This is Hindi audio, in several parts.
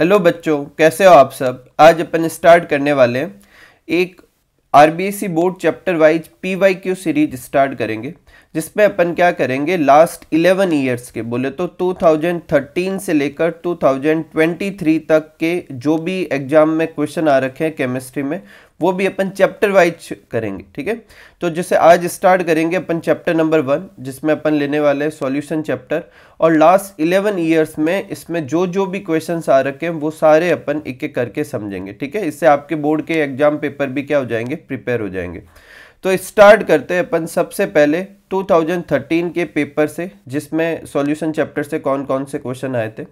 हेलो बच्चों कैसे हो आप सब आज अपन स्टार्ट करने वाले एक आर board chapter wise P Y Q series start करेंगे जिसमें अपन क्या करेंगे लास्ट 11 ईयर्स के बोले तो 2013 से लेकर 2023 तक के जो भी एग्जाम में क्वेश्चन आ रखे हैं केमिस्ट्री में वो भी अपन चैप्टर वाइज करेंगे ठीक है तो जैसे आज स्टार्ट करेंगे अपन चैप्टर नंबर वन जिसमें अपन लेने वाले हैं सॉल्यूशन चैप्टर और लास्ट इलेवन ईयर्स में इसमें जो जो भी क्वेश्चंस आ रखे हैं वो सारे अपन एक एक करके समझेंगे ठीक है इससे आपके बोर्ड के एग्जाम पेपर भी क्या हो जाएंगे प्रिपेयर हो जाएंगे तो स्टार्ट करते हैं अपन सबसे पहले 2013 के पेपर से जिसमें सॉल्यूशन चैप्टर से कौन कौन से क्वेश्चन आए थे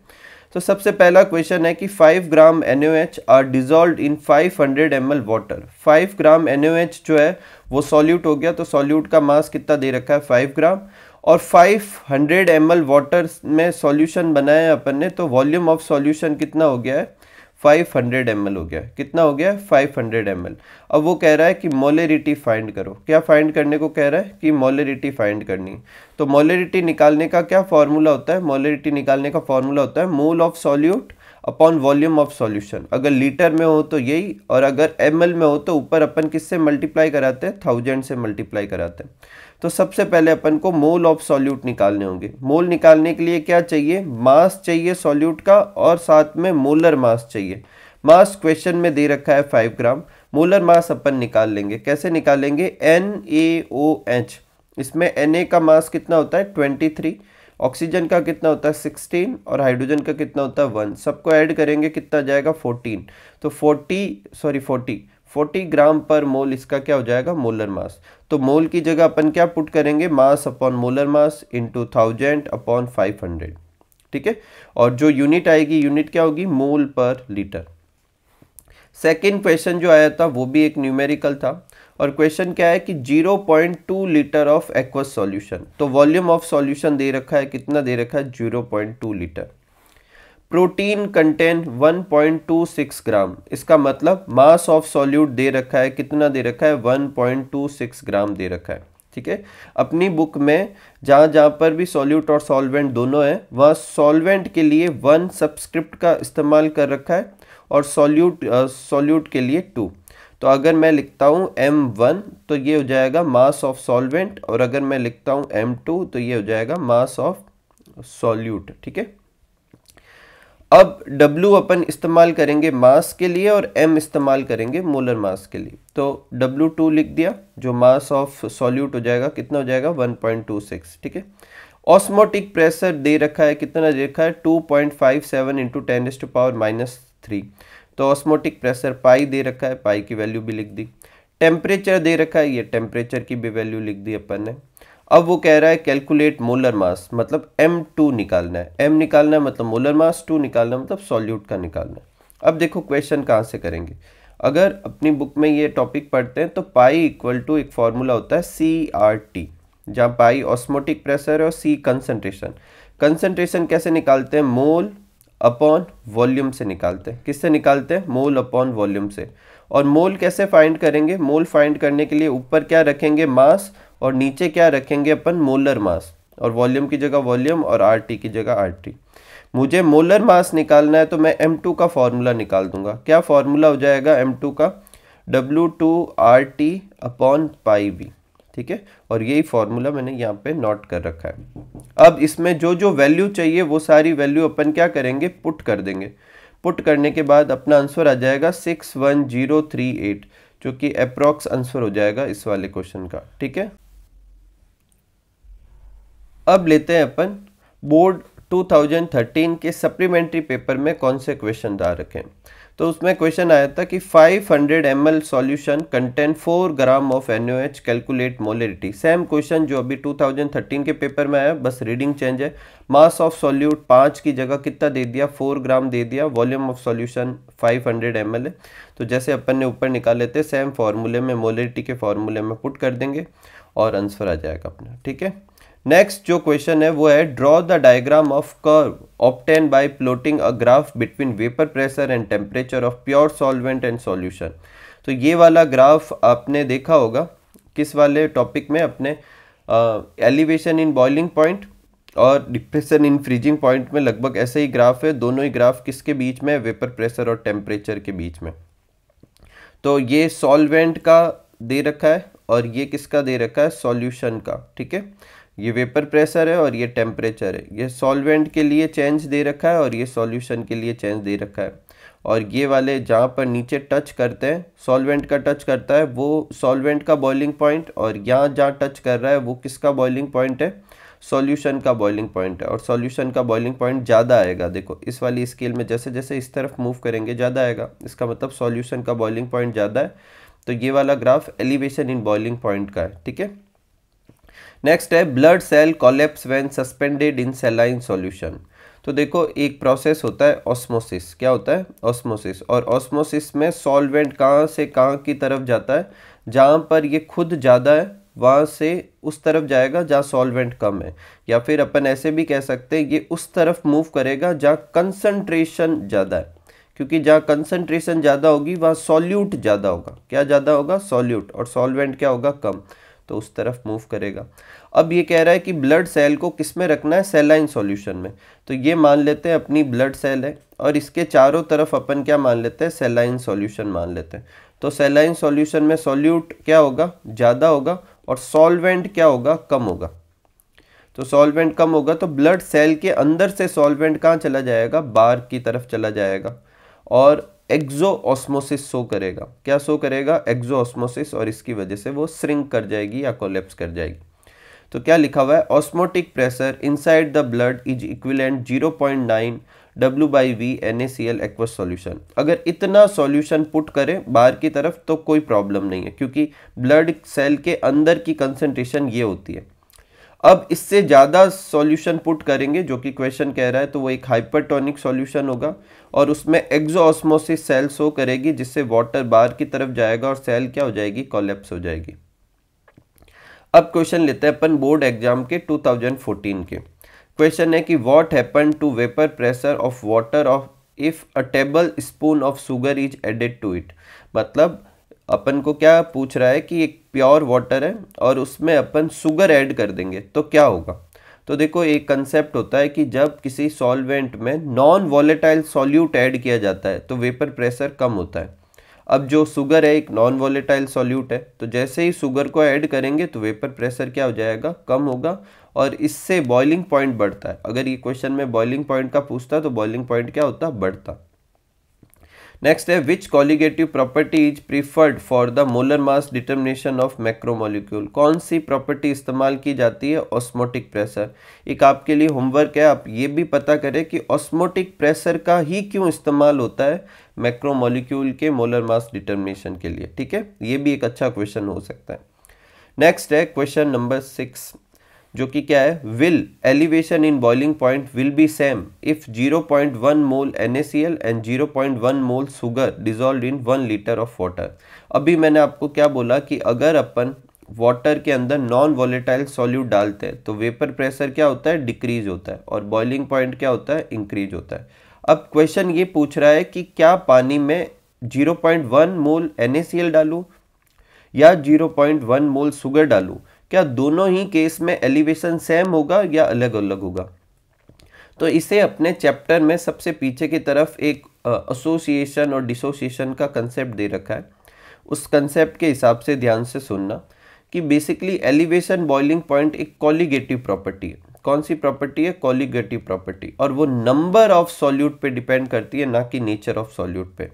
तो सबसे पहला क्वेश्चन है कि 5 gram N R dissolve in 500 hundred M water 5 gram N जो है वो सॉल्यूट हो गया तो सॉल्यूट का मास कितना दे रखा है 5 ग्राम और 500 हंड्रेड एम वाटर में सॉल्यूशन बनाया है अपन ने तो वॉल्यूम ऑफ सॉल्यूशन कितना हो गया है 500 ml हो गया कितना हो गया 500 ml अब वो कह रहा है कि मोलेरिटी फाइंड करो क्या फाइंड करने को कह रहा है कि मोलेरिटी फाइंड करनी तो मोलेरिटी निकालने का क्या फॉर्मूला होता है मोलेरिटी निकालने का फॉर्मूला होता है mole of solute upon volume of solution अगर लीटर में हो तो यही और अगर एम में हो तो ऊपर अपन किससे मल्टीप्लाई कराते हैं थाउजेंड से मल्टीप्लाई कराते हैं तो सबसे पहले अपन को मोल ऑफ सॉल्यूट निकालने होंगे मोल निकालने के लिए क्या चाहिए मास चाहिए सॉल्यूट का और साथ में मोलर मास चाहिए मास क्वेश्चन में दे रखा है फाइव ग्राम मोलर मास अपन निकाल लेंगे कैसे निकालेंगे एन ए ओ एच इसमें एन ए का मास कितना होता है ट्वेंटी थ्री ऑक्सीजन का कितना होता है सिक्सटीन और हाइड्रोजन का कितना होता है वन सबको ऐड करेंगे कितना जाएगा फोर्टीन तो फोर्टी सॉरी फोर्टी 40 ग्राम पर मोल इसका क्या हो जाएगा मोलर मास तो मोल की जगह अपन क्या पुट करेंगे mass upon molar mass into thousand upon five hundred ठीक है और जो यूनिट आएगी यूनिट क्या होगी मोल पर लीटर सेकेंड क्वेश्चन जो आया था वो भी एक न्यूमेरिकल था और क्वेश्चन क्या है कि 0.2 लीटर ऑफ एक्वस सॉल्यूशन तो वॉल्यूम ऑफ सॉल्यूशन दे रखा है कितना दे रखा है 0.2 लीटर प्रोटीन कंटेंट 1.26 ग्राम इसका मतलब मास ऑफ सॉल्यूट दे रखा है कितना दे रखा है 1.26 ग्राम दे रखा है ठीक है अपनी बुक में जहाँ जहाँ पर भी सॉल्यूट और सॉल्वेंट दोनों हैं वहाँ सॉल्वेंट के लिए वन सब्सक्रिप्ट का इस्तेमाल कर रखा है और सॉल्यूट सॉल्यूट के लिए टू तो अगर मैं लिखता हूँ एम वन तो ये हो जाएगा मास ऑफ सॉल्वेंट और अगर मैं लिखता हूँ एम टू तो ये हो जाएगा मास ऑफ सॉल्यूट ठीक है अब W अपन इस्तेमाल करेंगे मास के लिए और M इस्तेमाल करेंगे मोलर मास के लिए तो W2 लिख दिया जो मास ऑफ सॉल्यूट हो जाएगा कितना हो जाएगा 1.26 ठीक है ऑस्मोटिक प्रेशर दे रखा है कितना दे रखा है 2.57 point five seven into ten s to power minus three तो ऑस्मोटिक प्रेशर पाई दे रखा है पाई की वैल्यू भी लिख दी टेम्परेचर दे रखा है ये टेम्परेचर की भी वैल्यू लिख दी अपन ने अब वो कह रहा है कैलकुलेट मोलर मास मतलब एम टू निकालना है एम निकालना है मतलब मोलर मास टू निकालना है मतलब सॉल्यूट का निकालना है अब देखो क्वेश्चन कहाँ से करेंगे अगर अपनी बुक में ये टॉपिक पढ़ते हैं तो पाई इक्वल टू एक फार्मूला होता है सी आर टी जहाँ पाई ऑस्मोटिक प्रेशर है और सी कंसनट्रेशन कंसनट्रेशन कैसे निकालते हैं मोल अपॉन वॉल्यूम से निकालते हैं किससे निकालते हैं मोल अपॉन वॉल्यूम से और मोल कैसे फाइंड करेंगे मोल फाइंड करने के लिए ऊपर क्या रखेंगे मास और नीचे क्या रखेंगे अपन मोलर मास और वॉल्यूम की जगह वॉल्यूम और आर टी की जगह आर टी मुझे मोलर मास निकालना है तो मैं एम टू का फॉर्मूला निकाल दूंगा क्या फॉर्मूला हो जाएगा एम टू का W two R T upon pi B ठीक है और यही फॉर्मूला मैंने यहाँ पे नोट कर रखा है अब इसमें जो जो वैल्यू चाहिए वो सारी वैल्यू अपन क्या करेंगे पुट कर देंगे पुट करने के बाद अपना आंसर आ जाएगा six one zero three eight जो कि अप्रॉक्स आंसर हो जाएगा इस वाले क्वेश्चन का ठीक है अब लेते हैं अपन बोर्ड 2013 के सप्लीमेंट्री पेपर में कौन से क्वेश्चन आ रखे तो उसमें क्वेश्चन आया था कि 500 hundred M L solution contain four gram of N H calculate molarity same question जो अभी 2013 के पेपर में आया बस रीडिंग चेंज है मास ऑफ सॉल्यूट पाँच की जगह कितना दे दिया फोर ग्राम दे दिया volume of solution 500 hundred M L है तो जैसे अपन ने ऊपर निकाले थे सेम फार्मूले में मोलरिटी के फार्मूले में पुट कर देंगे और आंसर आ जाएगा अपना ठीक है नेक्स्ट जो क्वेश्चन है वो है draw the diagram of curve obtain by plotting a graph between vapour pressure and temperature of pure solvent and solution तो ये वाला ग्राफ आपने देखा होगा किस वाले टॉपिक में अपने एलिवेशन इन बॉइलिंग पॉइंट और डिप्रेशन इन फ्रीजिंग पॉइंट में लगभग ऐसे ही ग्राफ है दोनों ही ग्राफ किसके बीच में वेपर प्रेशर और टेम्परेचर के बीच में तो ये सॉल्वेंट का दे रखा है और ये किसका दे रखा है सॉल्यूशन का ठीक है ये वेपर प्रेशर है और ये टेम्परेचर है ये सॉल्वेंट के लिए चेंज दे रखा है और ये सॉल्यूशन के लिए चेंज दे रखा है और ये वाले जहाँ पर नीचे टच करते हैं सॉल्वेंट का टच करता है वो सॉल्वेंट का बॉइलिंग पॉइंट और यहाँ जहाँ टच कर रहा है वो किसका बॉइलिंग पॉइंट है सॉल्यूशन का बॉइलिंग पॉइंट है और सॉल्यूशन का बॉइलिंग पॉइंट ज़्यादा आएगा देखो इस वाली स्केल में जैसे जैसे इस तरफ मूव करेंगे ज़्यादा आएगा इसका मतलब सॉल्यूशन का बॉइलिंग पॉइंट ज़्यादा है तो ये वाला graph elevation in boiling point का है ठीक है नेक्स्ट है blood cell collapse when suspended in saline solution तो देखो एक प्रोसेस होता है ऑस्मोसिस क्या होता है ऑस्मोसिस और ऑस्मोसिस में सॉल्वेंट कहाँ से कहाँ की तरफ जाता है जहाँ पर ये खुद ज़्यादा है वहाँ से उस तरफ जाएगा जहाँ सॉल्वेंट कम है या फिर अपन ऐसे भी कह सकते हैं ये उस तरफ मूव करेगा जहाँ कंसंट्रेशन ज़्यादा है क्योंकि जहाँ कंसंट्रेशन ज़्यादा होगी वहाँ सॉल्यूट ज़्यादा होगा क्या ज़्यादा होगा सॉल्यूट और सॉल्वेंट क्या होगा कम तो उस तरफ मूव करेगा अब ये कह रहा है कि ब्लड सेल को किस में रखना है सेलाइन सॉल्यूशन में तो ये मान लेते हैं अपनी ब्लड सेल है और इसके चारों तरफ अपन क्या मान लेते हैं सेलाइन सॉल्यूशन मान लेते हैं तो सेलाइन सॉल्यूशन में सॉल्यूट क्या होगा ज़्यादा होगा और सॉल्वेंट क्या होगा कम होगा तो सॉल्वेंट कम होगा तो ब्लड सेल के अंदर से सॉल्वेंट कहाँ चला जाएगा बार की तरफ चला जाएगा और एक्जो ऑस्मोसिस शो करेगा क्या शो करेगा एक्जो ऑस्मोसिस और इसकी वजह से वो श्रिंक कर जाएगी या कोलेप्स कर जाएगी तो क्या लिखा हुआ है osmotic pressure inside the blood is equivalent 0.9 point nine W by V N A C L aqueous solution अगर इतना सॉल्यूशन पुट करें बाहर की तरफ तो कोई प्रॉब्लम नहीं है क्योंकि ब्लड सेल के अंदर की कंसेंट्रेशन ये होती है अब इससे ज़्यादा सॉल्यूशन पुट करेंगे जो कि क्वेश्चन कह रहा है तो वो एक हाइपरटोनिक सॉल्यूशन होगा और उसमें एक्जोऑस्मोसिस सेल शो करेगी जिससे वाटर बाहर की तरफ जाएगा और सेल क्या हो जाएगी कॉलेप्स हो जाएगी अब क्वेश्चन लेते हैं अपन बोर्ड एग्जाम के 2014 के क्वेश्चन है कि what happen to vapour pressure of water of if a tablespoon of sugar is added to it मतलब अपन को क्या पूछ रहा है कि एक प्योर वाटर है और उसमें अपन शुगर ऐड कर देंगे तो क्या होगा तो देखो एक कंसेप्ट होता है कि जब किसी सॉल्वेंट में नॉन वॉलेटाइल सॉल्यूट ऐड किया जाता है तो वेपर प्रेशर कम होता है अब जो सुगर है एक नॉन वॉलेटाइल सॉल्यूट है तो जैसे ही सुगर को ऐड करेंगे तो वेपर प्रेशर क्या हो जाएगा कम होगा और इससे बॉइलिंग पॉइंट बढ़ता है अगर ये क्वेश्चन में बॉइलिंग पॉइंट का पूछता तो बॉइलिंग पॉइंट क्या होता बढ़ता नेक्स्ट है which colligative property is preferred for the molar mass determination of macromolecule कौन सी प्रॉपर्टी इस्तेमाल की जाती है ऑस्मोटिक प्रेशर एक आपके लिए होमवर्क है आप ये भी पता करें कि ऑस्मोटिक प्रेशर का ही क्यों इस्तेमाल होता है मैक्रोमोलिक्यूल के मोलर मास डिटर्मिनेशन के लिए ठीक है ये भी एक अच्छा क्वेश्चन हो सकता है नेक्स्ट है क्वेश्चन नंबर सिक्स जो कि क्या है will elevation in boiling point will be same if 0.1 mole NaCl and 0.1 mole sugar dissolve in one litre of water अभी मैंने आपको क्या बोला कि अगर अपन वाटर के अंदर नॉन वॉलेटाइल सॉल्यूट डालते हैं तो वेपर प्रेशर क्या होता है डिक्रीज होता है और बॉइलिंग पॉइंट क्या होता है इंक्रीज होता है अब क्वेश्चन ये पूछ रहा है कि क्या पानी में 0.1 मोल NaCl डालूं या 0.1 मोल सुगर डालूं क्या दोनों ही केस में एलिवेशन सेम होगा या अलग अलग होगा तो इसे अपने चैप्टर में सबसे पीछे की तरफ एक एसोसिएशन और डिसोसिएशन का कंसेप्ट दे रखा है उस कंसेप्ट के हिसाब से ध्यान से सुनना कि बेसिकली एलिवेशन बॉइलिंग पॉइंट एक कॉलीगेटिव प्रॉपर्टी है कौन सी प्रॉपर्टी है कॉलीगेटिव प्रॉपर्टी और वो नंबर ऑफ सॉल्यूट पे डिपेंड करती है ना कि नेचर ऑफ सॉल्यूट पे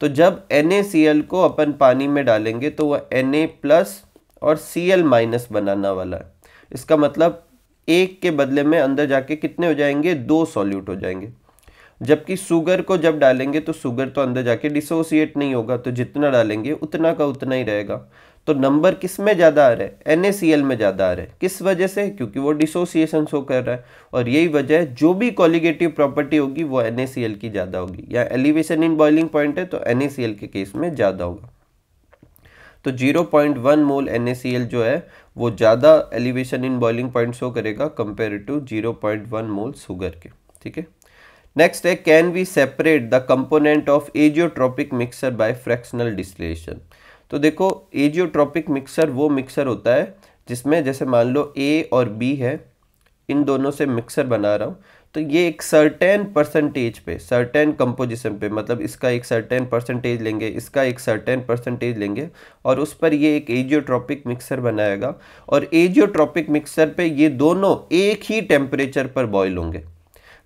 तो जब एन को अपन पानी में डालेंगे तो वह एन प्लस और सी एल माइनस बनाना वाला है इसका मतलब एक के बदले में अंदर जाके कितने हो जाएंगे दो सॉल्यूट हो जाएंगे जबकि शुगर को जब डालेंगे तो शुगर तो अंदर जाके डिसोसिएट नहीं होगा तो जितना डालेंगे उतना का उतना ही रहेगा तो नंबर किस में ज़्यादा आ रहा है एन में ज़्यादा आ रहा है किस वजह से क्योंकि वो डिसोसिएशन शो कर रहा है और यही वजह है जो भी कॉलीगेटिव प्रॉपर्टी होगी वो एन की ज़्यादा होगी या एलिवेशन इन बॉइलिंग पॉइंट है तो एन के केस में ज़्यादा होगा तो 0.1 मोल एन जो है वो ज़्यादा elevation in boiling point show करेगा कंपेयर टू 0.1 मोल शुगर के ठीक है नेक्स्ट है can we separate the component of azeotropic mixture by fractional distillation तो देखो एजियोट्रॉपिक मिक्सर वो मिक्सर होता है जिसमें जैसे मान लो ए और बी है इन दोनों से मिक्सर बना रहा हूँ तो ये एक सर्टेन परसेंटेज पे सर्टेन कंपोजिशन पे मतलब इसका एक सर्टेन परसेंटेज लेंगे इसका एक सर्टेन परसेंटेज लेंगे और उस पर ये एक एजियोट्रॉपिक मिक्सर बनाएगा और एजियोट्रॉपिक मिक्सर पे ये दोनों एक ही टेम्परेचर पर बॉयल होंगे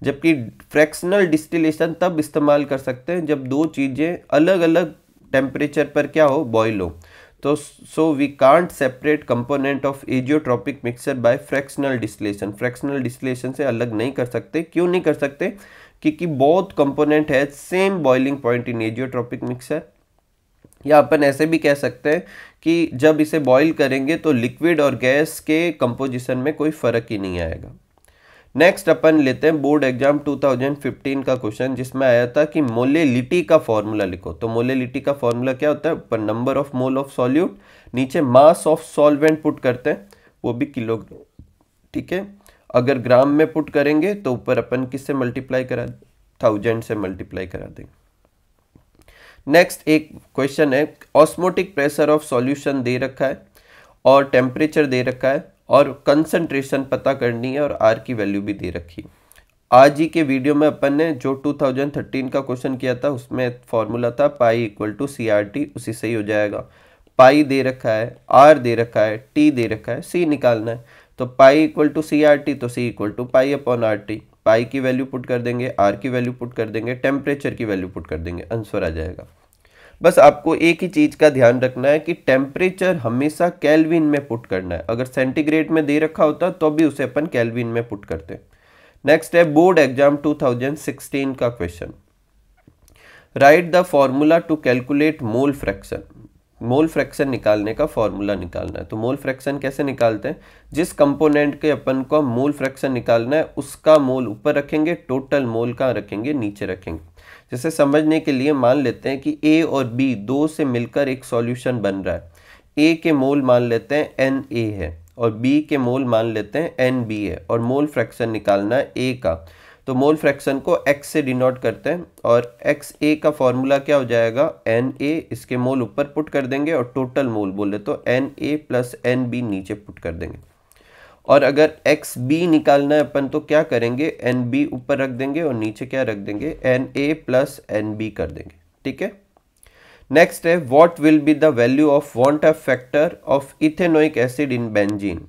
जबकि फ्रैक्शनल डिस्टिलेशन तब इस्तेमाल कर सकते हैं जब दो चीज़ें अलग अलग टेम्परेचर पर क्या हो बॉयल हो तो so we can't separate component of azeotropic mixture by fractional distillation fractional distillation से अलग नहीं कर सकते क्यों नहीं कर सकते क्योंकि बहुत कंपोनेंट है same boiling point in azeotropic mixture या अपन ऐसे भी कह सकते हैं कि जब इसे बॉईल करेंगे तो लिक्विड और गैस के कंपोजिशन में कोई फ़र्क ही नहीं आएगा नेक्स्ट अपन लेते हैं बोर्ड एग्जाम 2015 का क्वेश्चन जिसमें आया था कि मोलेलिटी का फॉर्मूला लिखो तो मोलेलिटी का फॉर्मूला क्या होता है ऊपर number of mole of solute नीचे मास ऑफ सॉल्वेंट पुट करते हैं वो भी किलोग्राम ठीक है अगर ग्राम में पुट करेंगे तो ऊपर अपन किससे मल्टीप्लाई करा थाउजेंड से मल्टीप्लाई करा देंगे नेक्स्ट एक क्वेश्चन है ऑस्मोटिक प्रेशर ऑफ सॉल्यूशन दे रखा है और टेम्परेचर दे रखा है और कंसंट्रेशन पता करनी है और आर की वैल्यू भी दे रखी आज ही के वीडियो में अपन ने जो 2013 का क्वेश्चन किया था उसमें फॉर्मूला था pi equal to C R T उसी से ही हो जाएगा पाई दे रखा है आर दे रखा है टी दे रखा है सी निकालना है तो pi equal to C R T तो C equal to pi upon R T pi की वैल्यू पुट कर देंगे आर की वैल्यू पुट कर देंगे टेम्परेचर की वैल्यू पुट कर देंगे आंसर आ जाएगा बस आपको एक ही चीज़ का ध्यान रखना है कि टेम्परेचर हमेशा कैलविन में पुट करना है अगर सेंटीग्रेड में दे रखा होता तो भी उसे अपन कैलविन में पुट करते नेक्स्ट है बोर्ड एग्जाम 2016 का question write the formula to calculate mole fraction mole fraction निकालने का फॉर्मूला निकालना है तो मोल फ्रैक्शन कैसे निकालते हैं जिस कंपोनेंट के अपन को मोल फ्रैक्शन निकालना है उसका मोल ऊपर रखेंगे टोटल मोल का रखेंगे नीचे रखेंगे जैसे समझने के लिए मान लेते हैं कि ए और बी दो से मिलकर एक सॉल्यूशन बन रहा है ए के मोल मान लेते हैं एन ए है और बी के मोल मान लेते हैं एन बी है और मोल फ्रैक्शन निकालना है ए का तो मोल फ्रैक्शन को एक्स से डिनोट करते हैं और एक्स ए का फॉर्मूला क्या हो जाएगा एन ए इसके मोल ऊपर पुट कर देंगे और टोटल मोल बोले तो N A plus N B नीचे पुट कर देंगे और अगर एक्स बी निकालना है अपन तो क्या करेंगे एन बी ऊपर रख देंगे और नीचे क्या रख देंगे N A plus N B कर देंगे ठीक है नेक्स्ट है what will be the value of van't Hoff factor of ethanoic acid in benzene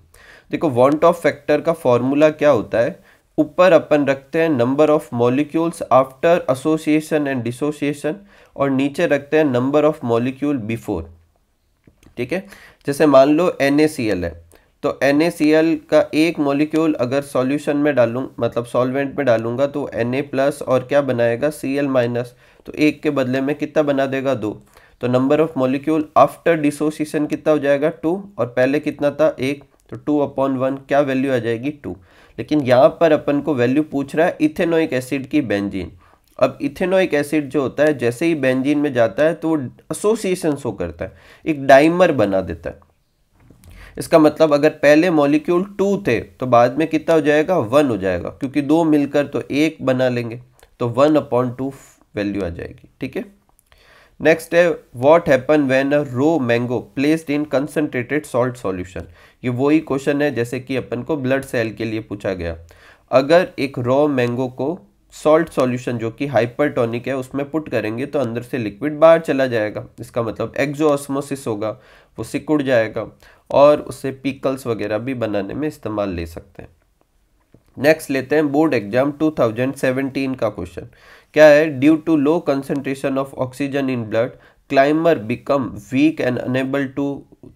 देखो वॉन्ट ऑफ फैक्टर का फॉर्मूला क्या होता है ऊपर अपन रखते हैं number of molecules after association and dissociation और नीचे रखते हैं नंबर ऑफ मॉलिक्यूल बिफोर ठीक है जैसे मान लो एन है तो एन का एक मॉलिक्यूल अगर सॉल्यूशन में डालूँ मतलब सॉल्वेंट में डालूंगा तो एन प्लस और क्या बनाएगा सी माइनस तो एक के बदले में कितना बना देगा दो तो number of molecule after dissociation कितना हो जाएगा टू और पहले कितना था एक तो टू अपॉन वन क्या वैल्यू आ जाएगी टू लेकिन यहाँ पर अपन को वैल्यू पूछ रहा है इथेनोइक एसिड की बेंजीन अब इथेनोइक एसिड जो होता है जैसे ही बेंजीन में जाता है तो वो एसोसिएशन शो करता है एक डाइमर बना देता है इसका मतलब अगर पहले मॉलिक्यूल टू थे तो बाद में कितना हो जाएगा वन हो जाएगा क्योंकि दो मिलकर तो एक बना लेंगे तो वन अपॉन टू वैल्यू आ जाएगी ठीक है नेक्स्ट है what happen when a raw mango placed in concentrated salt solution ये वही क्वेश्चन है जैसे कि अपन को ब्लड सेल के लिए पूछा गया अगर एक रॉ मैंगो को सॉल्ट सॉल्यूशन जो कि हाइपरटोनिक है उसमें पुट करेंगे तो अंदर से लिक्विड बाहर चला जाएगा इसका मतलब एक्जोऑस्मोसिस होगा वो सिकुड़ जाएगा और उसे पीकल्स वगैरह भी बनाने में इस्तेमाल ले सकते हैं नेक्स्ट लेते हैं बोर्ड एग्जाम 2017 का क्वेश्चन क्या है due to low concentration of oxygen in blood climber become weak and unable to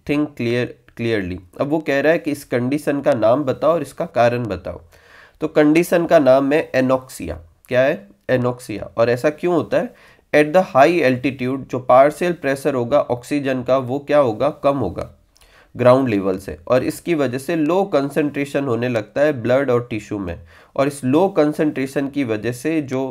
think clear clearly अब वो कह रहा है कि इस कंडीशन का नाम बताओ और इसका कारण बताओ तो कंडीशन का नाम है एनोक्सिया क्या है एनोक्सिया और ऐसा क्यों होता है एट द हाई एल्टीट्यूड जो पार्सियल प्रेशर होगा ऑक्सीजन का वो क्या होगा कम होगा ग्राउंड लेवल से और इसकी वजह से लो कंसंट्रेशन होने लगता है ब्लड और टिश्यू में और इस लो कंसंट्रेशन की वजह से जो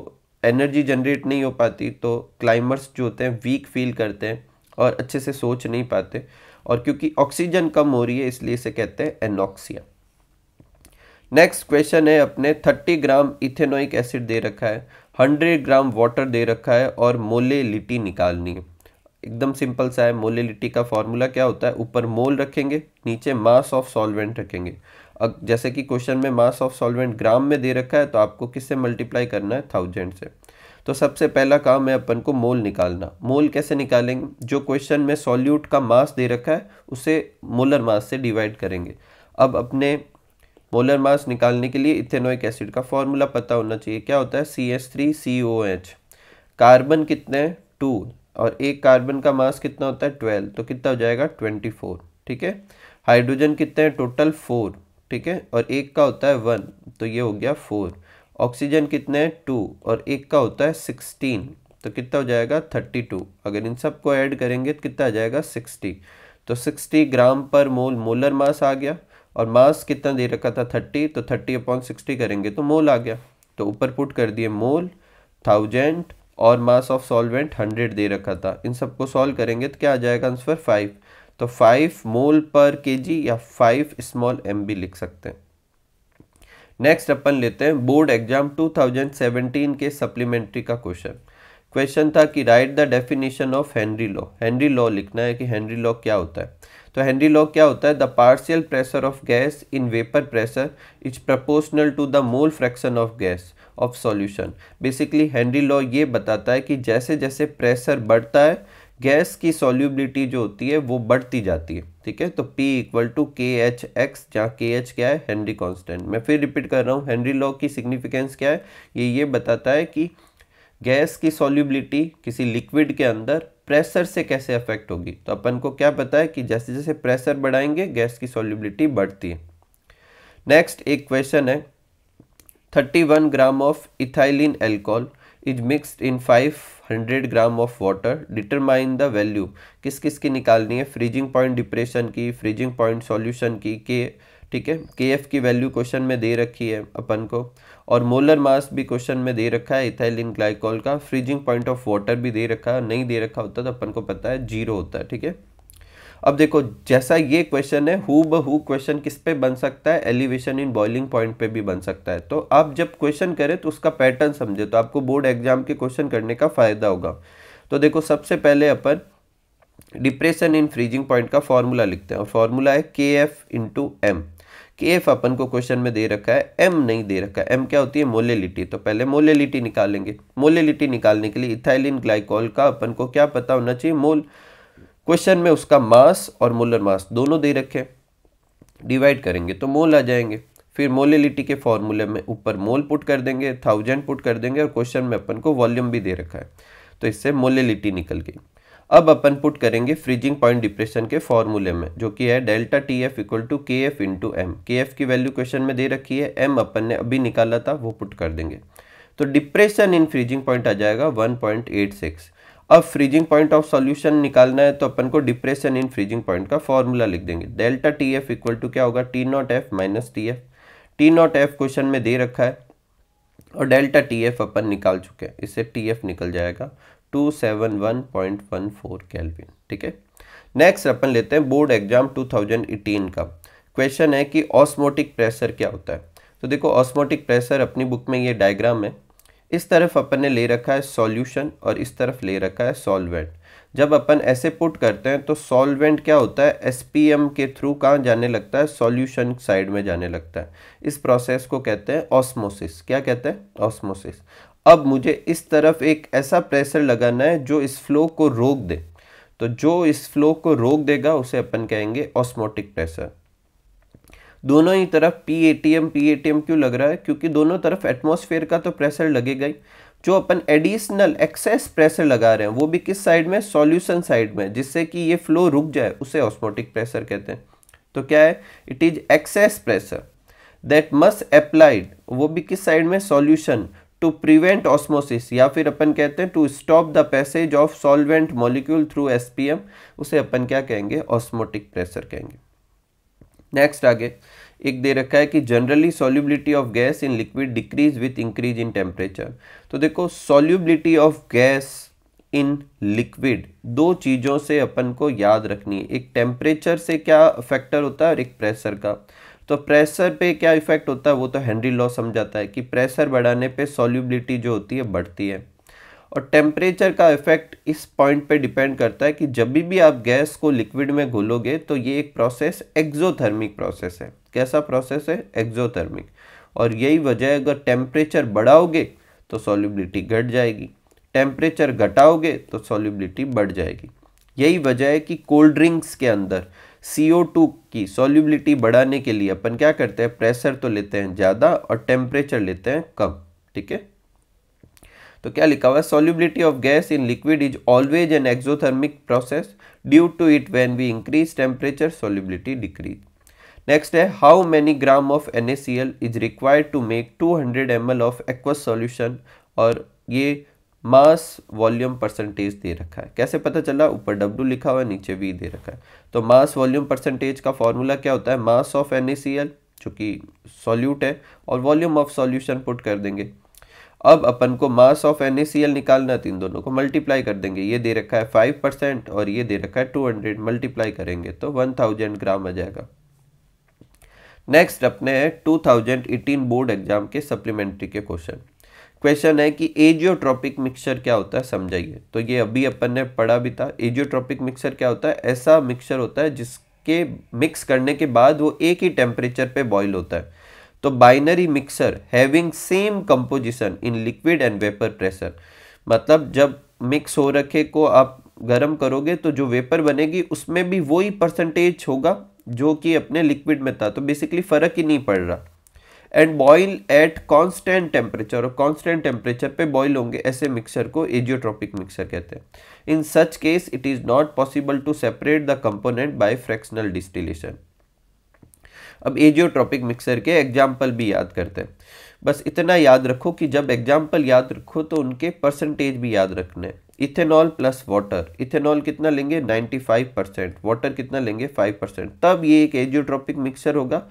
एनर्जी जनरेट नहीं हो पाती तो क्लाइमर्स जो होते हैं वीक फील करते हैं और अच्छे से सोच नहीं पाते और क्योंकि ऑक्सीजन कम हो रही है इसलिए इसे कहते हैं एनॉक्सिया नेक्स्ट क्वेश्चन है अपने 30 ग्राम इथेनोइक एसिड दे रखा है हंड्रेड ग्राम वाटर दे रखा है और मोले लिट्टी निकालनी है एकदम सिंपल सा है मोले लिट्टी का फॉर्मूला क्या होता है ऊपर मोल रखेंगे नीचे मास ऑफ सॉल्वेंट रखेंगे अब जैसे कि क्वेश्चन में मास ऑफ सॉल्वेंट ग्राम में दे रखा है तो आपको किससे मल्टीप्लाई करना है थाउजेंड से तो सबसे पहला काम है अपन को मोल निकालना मोल कैसे निकालेंगे जो क्वेश्चन में सॉल्यूट का मास दे रखा है उसे मोलर मास से डिवाइड करेंगे अब अपने मोलर मास निकालने के लिए इथेनोइक एसिड का फॉर्मूला पता होना चाहिए क्या होता है C S three C O H carbon कितने हैं टू और एक कार्बन का मास कितना होता है ट्वेल्व तो कितना हो जाएगा ट्वेंटी फोर ठीक है हाइड्रोजन कितने हैं टोटल फोर ठीक है और एक का होता है वन तो ये हो गया फोर ऑक्सीजन कितने हैं टू और एक का होता है सिक्सटीन तो कितना हो जाएगा थर्टी टू अगर इन सबको ऐड करेंगे तो कितना आ जाएगा सिक्सटी तो सिक्सटी ग्राम पर मोल मोलर मास आ गया और मास कितना दे रखा था थर्टी तो थर्टी अपॉन सिक्सटी करेंगे तो मोल आ गया तो ऊपर पुट कर दिए मोल थाउजेंड और मास ऑफ सॉल्वेंट हंड्रेड दे रखा था इन सबको सॉल्व करेंगे तो क्या आ जाएगा आंसर फाइव तो फाइव मोल पर के या फाइव स्मॉल एम भी लिख सकते हैं नेक्स्ट अपन लेते हैं बोर्ड एग्जाम 2017 के सप्लीमेंट्री का क्वेश्चन क्वेश्चन था कि write the definition of Henry law Henry law लिखना है कि हेनरी लॉ क्या होता है तो हेनरी लॉ क्या होता है the partial pressure of gas in vapour pressure is proportional to the mole fraction of gas of solution basically Henry law ये बताता है कि जैसे जैसे प्रेशर बढ़ता है गैस की सॉल्युबिलिटी जो होती है वो बढ़ती जाती है ठीक है तो P equal to K H X जहाँ के एच क्या है हेनरी कांस्टेंट मैं फिर रिपीट कर रहा हूँ हेनरी लॉ की सिग्निफिकेंस क्या है ये ये बताता है कि गैस की सॉल्युबिलिटी किसी लिक्विड के अंदर प्रेशर से कैसे अफेक्ट होगी तो अपन को क्या पता है कि जैसे जैसे प्रेशर बढ़ाएंगे गैस की सॉल्युबिलिटी बढ़ती है नेक्स्ट एक क्वेश्चन है 31 gram of ethylene alcohol is mixed in 500 gram of water determine the value किस किस की निकालनी है फ्रीजिंग पॉइंट डिप्रेशन की फ्रीजिंग पॉइंट सॉल्यूशन की के ठीक है के एफ की वैल्यू क्वेश्चन में दे रखी है अपन को और मोलर मास भी क्वेश्चन में दे रखा है इथाइलिन ग्लाइकोल का फ्रीजिंग पॉइंट ऑफ वाटर भी दे रखा है नहीं दे रखा होता तो अपन को पता है जीरो होता है ठीक है अब देखो जैसा ये क्वेश्चन है हु ब हु क्वेश्चन किस पे बन सकता है एलिवेशन इन बॉइलिंग पॉइंट पे भी बन सकता है तो आप जब क्वेश्चन करें तो उसका पैटर्न समझे तो आपको बोर्ड एग्जाम के क्वेश्चन करने का फायदा होगा तो देखो सबसे पहले अपन डिप्रेशन इन फ्रीजिंग पॉइंट का फॉर्मूला लिखते हैं और फॉर्मूला है K F into M K F अपन को क्वेश्चन में दे रखा है एम नहीं दे रखा है एम क्या होती है मोलेलिटी तो पहले मोलेलिटी निकालेंगे मोलेलिटी निकालने के लिए इथाइलिन ग्लाइकोल का अपन को क्या पता होना चाहिए मोल क्वेश्चन में उसका मास और मोलर मास दोनों दे रखे डिवाइड करेंगे तो मोल आ जाएंगे फिर मोलेलिटी के फॉर्मूले में ऊपर मोल पुट कर देंगे थाउजेंड पुट कर देंगे और क्वेश्चन में अपन को वॉल्यूम भी दे रखा है तो इससे मोलेलिटी निकल गई अब अपन पुट करेंगे फ्रीजिंग पॉइंट डिप्रेशन के फॉर्मूले में जो कि है delta T F equal to K F into M K F की वैल्यू क्वेश्चन में दे रखी है एम अपन ने अभी निकाला था वो पुट कर देंगे तो डिप्रेशन इन फ्रीजिंग पॉइंट आ जाएगा 1.86 अब फ्रीजिंग पॉइंट ऑफ सॉल्यूशन निकालना है तो अपन को डिप्रेशन इन फ्रीजिंग पॉइंट का फॉर्मूला लिख देंगे delta T F equal to क्या होगा T naught F minus T F T naught F question में दे रखा है और डेल्टा टी एफ अपन निकाल चुके हैं इससे टी एफ निकल जाएगा two seven one point one four kelvin ठीक है नेक्स्ट अपन लेते हैं बोर्ड एग्जाम 2018 का क्वेश्चन है कि ऑस्मोटिक प्रेशर क्या होता है तो देखो ऑस्मोटिक प्रेशर अपनी बुक में ये डायग्राम है इस तरफ अपन ने ले रखा है सॉल्यूशन और इस तरफ ले रखा है सॉल्वेंट जब अपन ऐसे पुट करते हैं तो सॉल्वेंट क्या होता है एस के थ्रू कहाँ जाने लगता है सॉल्यूशन साइड में जाने लगता है इस प्रोसेस को कहते हैं ऑस्मोसिस क्या कहते हैं ऑस्मोसिस अब मुझे इस तरफ एक ऐसा प्रेशर लगाना है जो इस फ्लो को रोक दे तो जो इस फ्लो को रोक देगा उसे अपन कहेंगे ऑस्मोटिक प्रेशर दोनों ही तरफ P A T M P A T M क्यों लग रहा है क्योंकि दोनों तरफ एटमोसफेयर का तो प्रेशर लगेगा ही जो अपन एडिशनल एक्सेस प्रेशर लगा रहे हैं वो भी किस साइड में सॉल्यूशन साइड में जिससे कि ये फ्लो रुक जाए उसे ऑस्मोटिक प्रेशर कहते हैं तो क्या है it is excess pressure that must applied वो भी किस साइड में सॉल्यूशन टू प्रिवेंट ऑस्मोसिस या फिर अपन कहते हैं to stop the passage of solvent molecule through SPM उसे अपन क्या कहेंगे ऑस्मोटिक प्रेशर कहेंगे नेक्स्ट आगे एक दे रखा है कि generally solubility of gas in liquid decrease with increase in temperature तो देखो solubility of gas in liquid दो चीज़ों से अपन को याद रखनी है एक टेम्परेचर से क्या फैक्टर होता है और एक प्रेशर का तो प्रेशर पे क्या इफेक्ट होता है वो तो हेनरी लॉ समझाता है कि प्रेशर बढ़ाने पे सॉल्युबिलिटी जो होती है बढ़ती है और टेम्परेचर का इफेक्ट इस पॉइंट पे डिपेंड करता है कि जब भी आप गैस को लिक्विड में घोलोगे तो ये एक प्रोसेस एक्जोथर्मिक प्रोसेस है कैसा प्रोसेस है एक्जोथर्मिक और यही वजह अगर टेम्परेचर बढ़ाओगे तो सॉल्युबिलिटी घट जाएगी टेम्परेचर घटाओगे तो सॉल्युबिलिटी बढ़ जाएगी यही वजह है कि कोल्ड ड्रिंक्स के अंदर CO2 की सॉल्युबिलिटी बढ़ाने के लिए अपन क्या करते हैं प्रेशर तो लेते हैं ज़्यादा और टेम्परेचर लेते हैं कम ठीक है तो क्या लिखा हुआ है solubility of gas in liquid is always an exothermic process due to it when we increase temperature solubility decrease next है how many gram of N is required to make two hundred M of aqueous solution और ये मास वॉल्यूम परसेंटेज दे रखा है कैसे पता चला ऊपर W लिखा हुआ है नीचे V दे रखा है तो मास वॉल्यूम परसेंटेज का फॉर्मूला क्या होता है मास ऑफ एन सी जो कि सॉल्यूट है और वॉल्यूम ऑफ सॉल्यूशन पुट कर देंगे अब अपन को mass of N C L निकालना तीन तो दोनों को मल्टीप्लाई कर देंगे ये दे रखा है फाइव परसेंट और ये दे रखा है टू हंड्रेड मल्टीप्लाई करेंगे तो वन थाउजेंड ग्राम आ जाएगा नेक्स्ट अपने two thousand eighteen board exam के सप्लीमेंट्री के क्वेश्चन क्वेश्चन है कि एजियोट्रॉपिक मिक्सचर क्या होता है समझाइए तो ये अभी अपन ने पढ़ा भी था एजियोट्रॉपिक मिक्सचर क्या होता है ऐसा मिक्सचर होता है जिसके मिक्स करने के बाद वो एक ही टेम्परेचर पे बॉईल होता है तो binary mixture having same composition in liquid and vapour pressure मतलब जब मिक्स हो रखे को आप गर्म करोगे तो जो वेपर बनेगी उसमें भी वही परसेंटेज होगा जो कि अपने लिक्विड में था तो बेसिकली फ़र्क ही नहीं पड़ रहा and boil at constant temperature और कांस्टेंट टेम्परेचर पे बॉइल होंगे ऐसे मिक्सर को एजियोट्रॉपिक मिक्सर कहते हैं in such case it is not possible to separate the component by fractional distillation अब एजियोट्रॉपिक मिक्सर के एग्जाम्पल भी याद करते हैं बस इतना याद रखो कि जब एग्जाम्पल याद रखो तो उनके परसेंटेज भी याद रखने इथेनॉल प्लस वाटर इथेनॉल कितना लेंगे 95 परसेंट वाटर कितना लेंगे 5 परसेंट तब ये एक एजियोट्रॉपिक मिक्सर होगा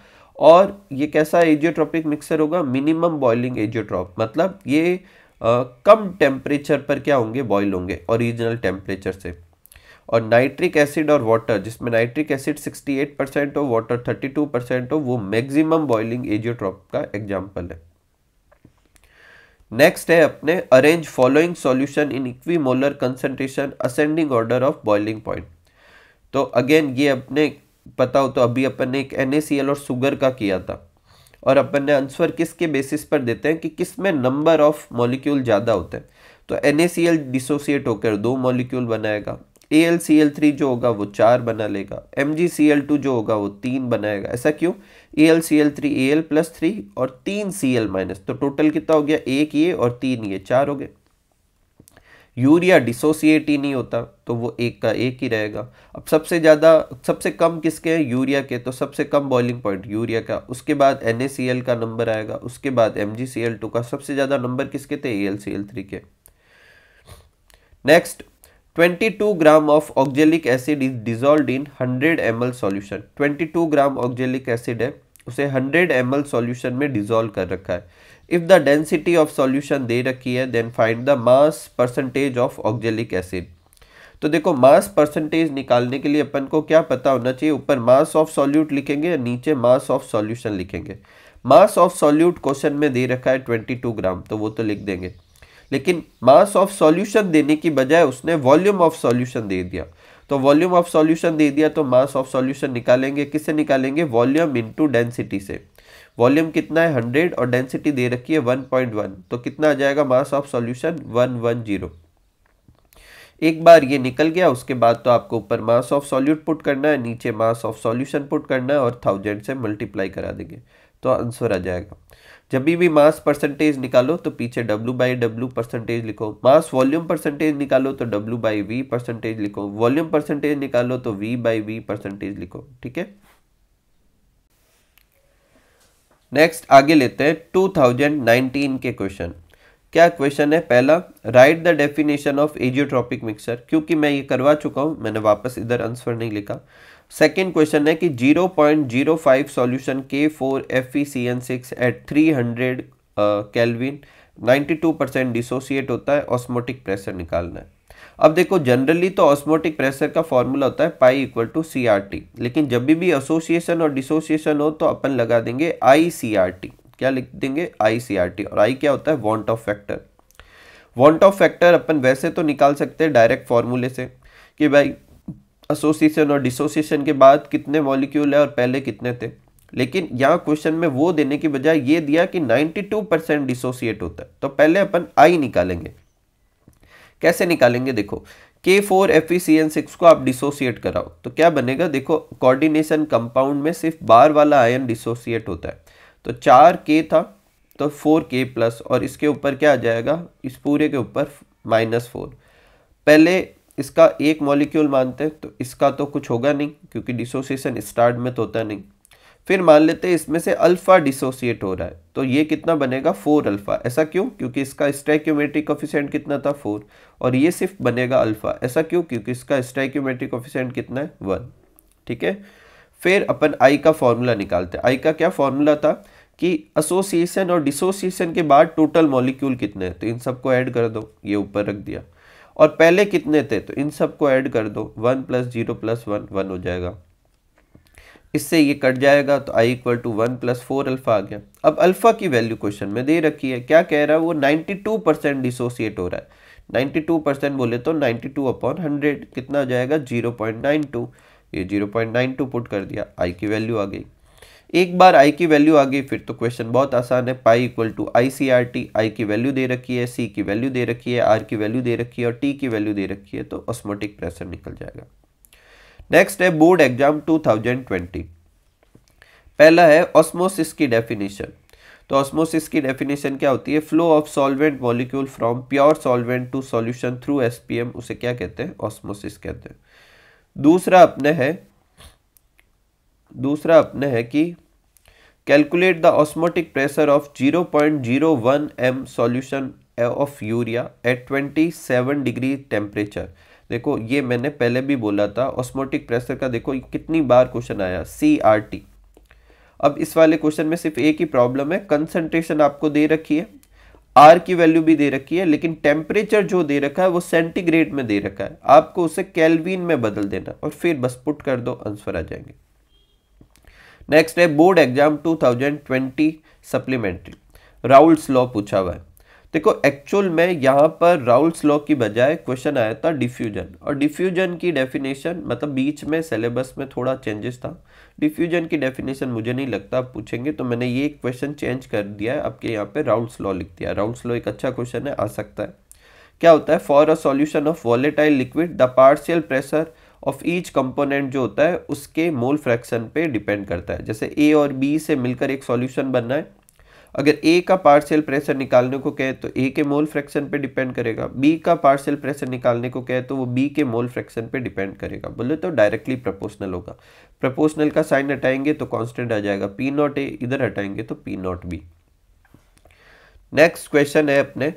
और ये कैसा एजियोट्रॉपिक मिक्सर होगा मिनिमम बॉइलिंग एजियोट्रॉप मतलब ये आ, कम टेम्परेचर पर क्या होंगे बॉयल होंगे ओरिजिनल टेम्परेचर से और नाइट्रिक एसिड और वाटर जिसमें नाइट्रिक एसिड 68 परसेंट हो वाटर 32 परसेंट हो वो मैक्सिमम बॉइलिंग एजियोट्रॉप का एग्जाम्पल है नेक्स्ट है अपने arrange following solution in equimolar concentration ascending order of boiling point तो अगेन ये अपने पता हो तो अभी अपन ने एक एन और सुगर का किया था और अपन ने आंसर किसके बेसिस पर देते हैं कि किस में नंबर ऑफ मॉलिक्यूल ज़्यादा होते हैं तो एन डिसोसिएट होकर दो मॉलिक्यूल बनाएगा ए जो होगा वो चार बना लेगा एम जो होगा वो तीन बनाएगा ऐसा क्यों A L C L three A L plus three और तीन सी एल माइनस तो टोटल कितना हो गया एक ये और तीन ये चार हो गए यूरिया डिसोसिएट ही नहीं होता तो वो एक का एक ही रहेगा अब सबसे ज़्यादा सबसे कम किसके हैं यूरिया के तो सबसे कम बॉइलिंग पॉइंट यूरिया का उसके बाद एन का नंबर आएगा उसके बाद एम का सबसे ज़्यादा नंबर किसके थे ए के next 22 gram of oxalic acid is dissolve in 100 ml solution 22 gram oxalic acid है उसे 100 ml सॉल्यूशन में डिजोल्व कर रखा है if the density of solution दे रखी है then find the mass percentage of oxalic acid तो देखो मास परसेंटेज निकालने के लिए अपन को क्या पता होना चाहिए ऊपर मास ऑफ सॉल्यूट लिखेंगे या नीचे मास ऑफ सॉल्यूशन लिखेंगे मास ऑफ सॉल्यूट क्वेश्चन में दे रखा है 22 ग्राम तो वो तो लिख देंगे लेकिन मास ऑफ सॉल्यूशन देने की बजाय उसने वॉल्यूम ऑफ सॉल्यूशन दे दिया तो वॉल्यूम ऑफ सॉल्यूशन दे दिया तो मास ऑफ सॉल्यूशन निकालेंगे किससे निकालेंगे वॉल्यूम इनटू डेंसिटी से वॉल्यूम कितना है हंड्रेड और डेंसिटी दे रखी है वन पॉइंट वन तो कितना आ जाएगा mass of solution one one zero एक बार ये निकल गया उसके बाद तो आपको ऊपर मास ऑफ सॉल्यूट पुट करना है नीचे मास ऑफ सॉल्यूशन पुट करना है और थाउजेंड से मल्टीप्लाई करा देंगे तो आंसर आ जाएगा जब भी मास परसेंटेज निकालो तो पीछे डब्ल्यू बाई डब्ल्यू परसेंटेज लिखो मास वॉल्यूम परसेंटेज निकालो तो डब्ल्यू बाई वी परसेंटेज लिखो वॉल्यूम परसेंटेज निकालो तो वी बाई वी परसेंटेज लिखो ठीक है नेक्स्ट आगे लेते हैं 2019 के क्वेश्चन क्या क्वेश्चन है पहला write the definition of azeotropic mixture क्योंकि मैं ये करवा चुका हूँ मैंने वापस इधर आंसर नहीं लिखा सेकेंड क्वेश्चन है कि 0.05 सोल्यूशन के four F E C N six at three hundred kelvin ninety two percent dissociate होता है ऑस्मोटिक प्रेशर निकालना है अब देखो जनरली तो ऑस्मोटिक प्रेशर का फॉर्मूला होता है pi equal to C R T लेकिन जब भी एसोसिएशन और डिसोसिएशन हो तो अपन लगा देंगे आई सी आर टी क्या लिख देंगे आई सी आर टी और आई क्या होता है van't Hoff factor van't Hoff factor अपन वैसे तो निकाल सकते हैं डायरेक्ट फॉर्मूले से कि भाई एसोसिएशन और डिसोसिएशन के बाद कितने मॉलिक्यूल है और पहले कितने थे लेकिन यहाँ क्वेश्चन में वो देने की बजाय ये दिया कि 92 परसेंट डिसोसिएट होता है तो पहले अपन आई निकालेंगे कैसे निकालेंगे देखो K four F C N six को आप डिसोसिएट कराओ तो क्या बनेगा देखो कोऑर्डिनेशन कंपाउंड में सिर्फ बार वाला आयन डिसोसिएट होता है तो चार के था तो फोर के प्लस और इसके ऊपर क्या आ जाएगा इस पूरे के ऊपर माइनस फोर पहले इसका एक मॉलिक्यूल मानते हैं तो इसका तो कुछ होगा नहीं क्योंकि डिसोसिएशन स्टार्ट में तो होता नहीं फिर मान लेते हैं इसमें से अल्फ़ा डिसोसिएट हो रहा है तो ये कितना बनेगा फोर अल्फ़ा ऐसा क्यों क्योंकि इसका स्ट्राइक्योमेट्रिक कोफिशेंट कितना था फोर और ये सिर्फ बनेगा अल्फ़ा ऐसा क्यों क्योंकि इसका स्ट्राइक्योमेट्रिक कोफिशेंट कितना है वन ठीक है फिर अपन आई का फॉर्मूला निकालते हैं आई का क्या फॉर्मूला था कि एसोसिएशन और डिसोसिएशन के बाद टोटल मॉलिक्यूल कितने हैं तो इन सबको ऐड कर दो ये ऊपर रख दिया और पहले कितने थे तो इन सबको ऐड कर दो one plus zero plus one one हो जाएगा इससे ये कट जाएगा तो I equal to one plus four alpha आ गया अब अल्फ़ा की वैल्यू क्वेश्चन में दे रखी है क्या कह रहा है वो नाइन्टी टू परसेंट डिसोसिएट हो रहा है नाइन्टी टू परसेंट बोले तो नाइन्टी टू अपॉन हंड्रेड कितना जाएगा जीरो पॉइंट नाइन टू ये zero point nine two put कर दिया आई की वैल्यू आ गई एक बार आई की वैल्यू आ गई फिर तो क्वेश्चन बहुत आसान है pi equal to I C R T I की वैल्यू दे रखी है सी की वैल्यू दे रखी है आर की वैल्यू दे रखी है और टी की वैल्यू दे रखी है तो ऑस्मोटिक प्रेशर निकल जाएगा नेक्स्ट है बोर्ड एग्जाम 2020 पहला है ऑस्मोसिस की डेफिनेशन तो ऑस्मोसिस की डेफिनेशन क्या होती है flow of solvent molecule from pure solvent to solution through SPM उसे क्या कहते हैं ऑस्मोसिस कहते हैं दूसरा अपने है दूसरा अपने है कि calculate the osmotic pressure of 0.01 point zero one M solution of urea at 27 degree temperature देखो ये मैंने पहले भी बोला था ऑस्मोटिक प्रेशर का देखो कितनी बार क्वेश्चन आया सी आर टी अब इस वाले क्वेश्चन में सिर्फ एक ही प्रॉब्लम है कंसंट्रेशन आपको दे रखी है आर की वैल्यू भी दे रखी है लेकिन टेम्परेचर जो दे रखा है वो सेंटीग्रेड में दे रखा है आपको उसे कैलविन में बदल देना और फिर बस पुट कर दो आंसर आ जाएंगे नेक्स्ट है board exam 2020 supplementary Raoult's law पूछा हुआ है देखो एक्चुअल में यहाँ पर राउल्स लॉ की बजाय क्वेश्चन आया था डिफ्यूजन और डिफ्यूजन की डेफिनेशन मतलब बीच में सिलेबस में थोड़ा चेंजेस था डिफ्यूजन की डेफिनेशन मुझे नहीं लगता आप पूछेंगे तो मैंने ये क्वेश्चन चेंज कर दिया है आपके यहाँ पे राउल्स लॉ लिख दिया राउल्स लॉ एक अच्छा क्वेश्चन है आ सकता है क्या होता है for a solution of volatile liquid the partial pressure of each component जो होता है उसके मोल फ्रैक्शन पे डिपेंड करता है जैसे ए और बी से मिलकर एक सॉल्यूशन बनना है अगर ए का पार्शियल प्रेशर निकालने को कहे तो ए के मोल फ्रैक्शन पे डिपेंड करेगा बी का पार्शियल प्रेशर निकालने को कहे तो वो बी के मोल फ्रैक्शन पे डिपेंड करेगा बोले तो डायरेक्टली प्रोपोर्शनल होगा प्रोपोर्शनल का साइन हटाएंगे तो कांस्टेंट आ जाएगा पी नॉट ए इधर हटाएंगे तो P naught B next question है अपने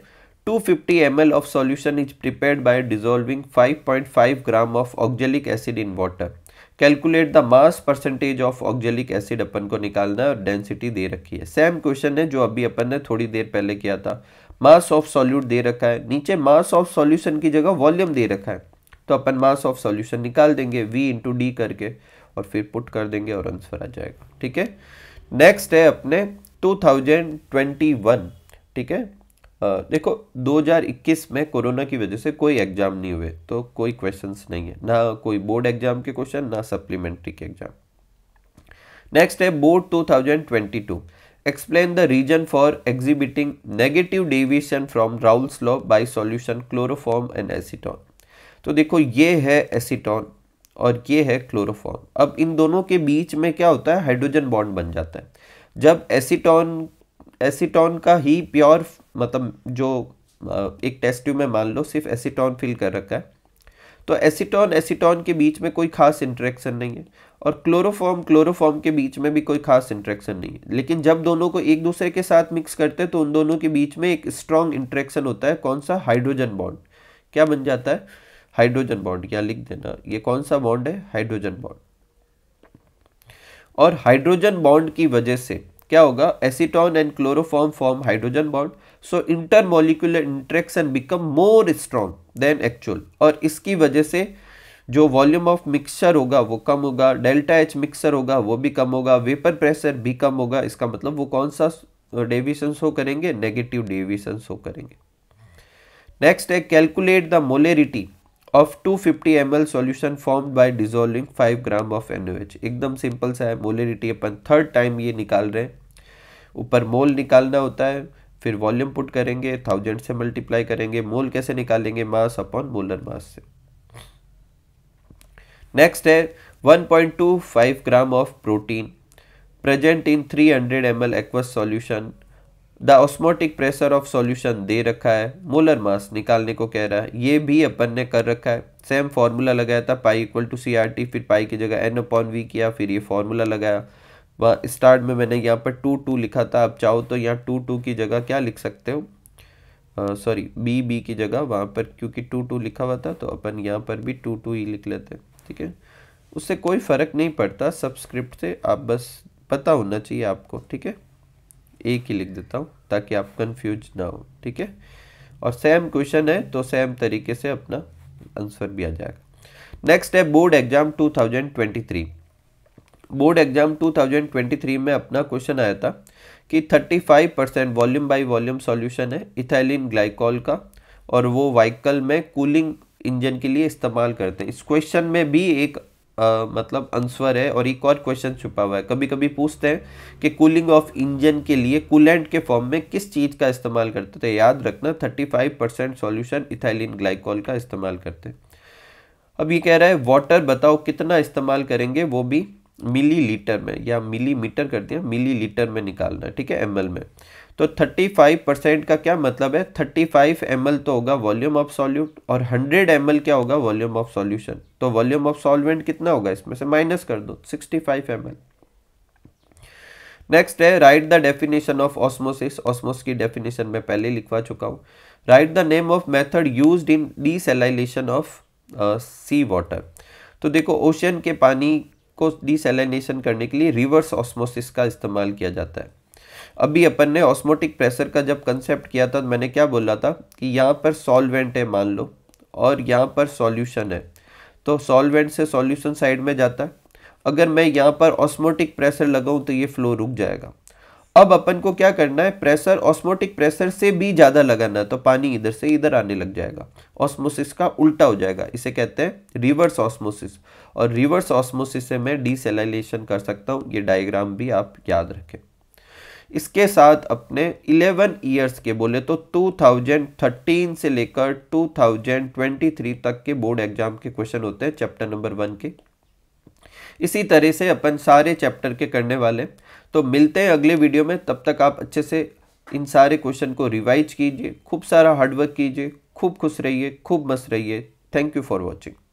250 solution is solution by prepared five point 5.5 gram of oxalic acid in water calculate the mass percentage of oxalic acid अपन को निकालना है और डेंसिटी दे रखी है सेम क्वेश्चन है जो अभी अपन ने थोड़ी देर पहले किया था मास ऑफ सॉल्यूट दे रखा है नीचे मास ऑफ सॉल्यूशन की जगह वॉल्यूम दे रखा है तो अपन मास ऑफ सॉल्यूशन निकाल देंगे वी इंटू डी करके और फिर पुट कर देंगे और आंसर आ जाएगा ठीक है नेक्स्ट है अपने 2021 ठीक है देखो 2021 में कोरोना की वजह से कोई एग्ज़ाम नहीं हुए तो कोई क्वेश्चंस नहीं है ना कोई बोर्ड एग्ज़ाम के क्वेश्चन ना सप्लीमेंट्री के एग्ज़ाम नेक्स्ट है board 2022 explain the reason for exhibiting negative deviation from Raoult's law by solution chloroform and acetone तो देखो ये है एसीटॉन और ये है क्लोरोफॉर्म अब इन दोनों के बीच में क्या होता है हाइड्रोजन बॉन्ड बन जाता है जब एसिटॉन एसिटॉन का ही प्योर मतलब जो एक टेस्ट ट्यूब में मान लो सिर्फ एसीटोन फिल कर रखा है तो एसीटोन एसीटोन के बीच में कोई खास इंट्रैक्शन नहीं है और क्लोरोफॉर्म क्लोरोफॉर्म के बीच में भी कोई खास इंट्रैक्शन नहीं है लेकिन जब दोनों को एक दूसरे के साथ मिक्स करते हैं तो उन दोनों के बीच में एक स्ट्रॉन्ग इंट्रैक्शन होता है कौन सा हाइड्रोजन बॉन्ड क्या बन जाता है हाइड्रोजन बॉन्ड क्या लिख देना ये कौन सा बॉन्ड है हाइड्रोजन बॉन्ड और हाइड्रोजन बॉन्ड की वजह से क्या होगा acetone and chloroform form hydrogen bond so intermolecular interaction become more strong than actual और इसकी वजह से जो वॉल्यूम ऑफ मिक्सचर होगा वो कम होगा डेल्टा एच मिक्सचर होगा वो भी कम होगा वेपर प्रेशर भी कम होगा इसका मतलब वो कौन सा डेविशन शो करेंगे नेगेटिव डेविशन शो करेंगे नेक्स्ट है calculate the molarity of 250 ml solution formed by dissolving 5 gram of NaOH एकदम सिंपल सा है मोलरिटी अपन थर्ड टाइम ये निकाल रहे हैं ऊपर मोल निकालना होता है फिर वॉल्यूम पुट करेंगे थाउजेंड से मल्टीप्लाई करेंगे मोल कैसे निकालेंगे मास अपॉन मोलर मास से नेक्स्ट है 1.25 gram of protein present in 300 ml aqueous solution the osmotic pressure of solution दे रखा है मोलर मास निकालने को कह रहा है ये भी अपन ने कर रखा है सेम फार्मूला लगाया था pi equal to C R T फिर पाई की जगह एन अपॉन वी किया फिर ये फार्मूला लगाया वहाँ स्टार्ट में मैंने यहाँ पर टू टू लिखा था आप चाहो तो यहाँ टू टू की जगह क्या लिख सकते हो सॉरी बी बी की जगह वहाँ पर क्योंकि टू टू लिखा हुआ था तो अपन यहाँ पर भी टू टू ही लिख लेते हैं ठीक है उससे कोई फ़र्क नहीं पड़ता सबस्क्रिप्ट से आप बस पता होना चाहिए आपको ठीक है एक ही लिख देता हूँ ताकि आप कन्फ्यूज ना हो ठीक है और सेम क्वेश्चन है तो सेम तरीके से अपना आंसर भी आ जाएगा नेक्स्ट है बोर्ड एग्जाम 2023 बोर्ड एग्जाम 2023 में अपना क्वेश्चन आया था कि 35 percent volume by volume solution है इथाइलिन ग्लाइकॉल का और वो वाइकल में कूलिंग इंजन के लिए इस्तेमाल करते हैं इस क्वेश्चन में भी एक मतलब आंसर है और एक और क्वेश्चन छुपा हुआ है कभी कभी पूछते हैं कि कूलिंग ऑफ इंजन के लिए कूलेंट के फॉर्म में किस चीज़ का इस्तेमाल करते थे याद रखना 35 परसेंट सोल्यूशन इथाइलिन ग्लाइकॉल का इस्तेमाल करते अब ये कह रहा है वाटर बताओ कितना इस्तेमाल करेंगे वो भी मिली में या मिली कर दिया मिली में निकालना ठीक है एम में तो 35 परसेंट का क्या मतलब है 35 फाइव तो होगा वॉल्यूम ऑफ सॉल्यूट और 100 एम क्या होगा वॉल्यूम ऑफ सॉल्यूशन तो वॉल्यूम ऑफ सॉल्वेंट कितना होगा इसमें से माइनस कर दो 65 फाइव नेक्स्ट है write the definition of osmosis osmosis की डेफिनेशन मैं पहले लिखवा चुका हूँ write the name of method use in desalination of sea water तो देखो ओशन के पानी को डिसलाइनेशन करने के लिए रिवर्स ऑस्मोसिस का इस्तेमाल किया जाता है अभी अपन ने ऑस्मोटिक प्रेशर का जब कंसेप्ट किया था तो मैंने क्या बोला था कि यहाँ पर सॉल्वेंट है मान लो और यहाँ पर सॉल्यूशन है तो सॉल्वेंट से सॉल्यूशन साइड में जाता है अगर मैं यहाँ पर ऑस्मोटिक प्रेशर लगाऊँ तो ये फ्लो रुक जाएगा अब अपन को क्या करना है प्रेशर ऑस्मोटिक प्रेशर से भी ज़्यादा लगाना है तो पानी इधर से इधर आने लग जाएगा ऑस्मोसिस का उल्टा हो जाएगा इसे कहते हैं रिवर्स ऑस्मोसिस और रिवर्स ऑस्मोसिस से मैं डिसलाइलेशन कर सकता हूँ ये डायग्राम भी आप याद रखें इसके साथ अपने 11 ईयर्स के बोले तो 2013 से लेकर 2023 तक के बोर्ड एग्जाम के क्वेश्चन होते हैं चैप्टर नंबर वन के इसी तरह से अपन सारे चैप्टर के करने वाले तो मिलते हैं अगले वीडियो में तब तक आप अच्छे से इन सारे क्वेश्चन को रिवाइज कीजिए खूब सारा हार्डवर्क कीजिए खूब खुश रहिए खूब मस्त रहिए थैंक यू फॉर वॉचिंग